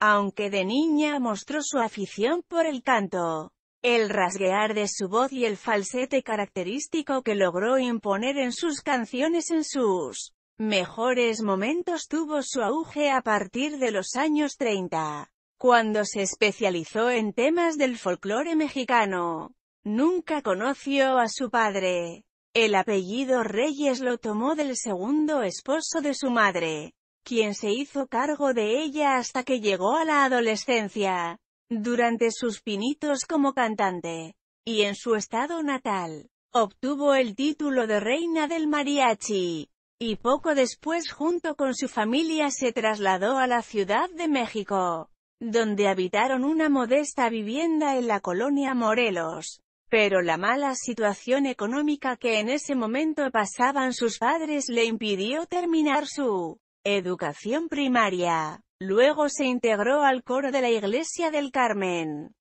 aunque de niña mostró su afición por el canto. El rasguear de su voz y el falsete característico que logró imponer en sus canciones en sus mejores momentos tuvo su auge a partir de los años 30, cuando se especializó en temas del folclore mexicano. Nunca conoció a su padre. El apellido Reyes lo tomó del segundo esposo de su madre, quien se hizo cargo de ella hasta que llegó a la adolescencia, durante sus pinitos como cantante, y en su estado natal, obtuvo el título de reina del mariachi, y poco después junto con su familia se trasladó a la Ciudad de México, donde habitaron una modesta vivienda en la colonia Morelos pero la mala situación económica que en ese momento pasaban sus padres le impidió terminar su educación primaria. Luego se integró al coro de la Iglesia del Carmen.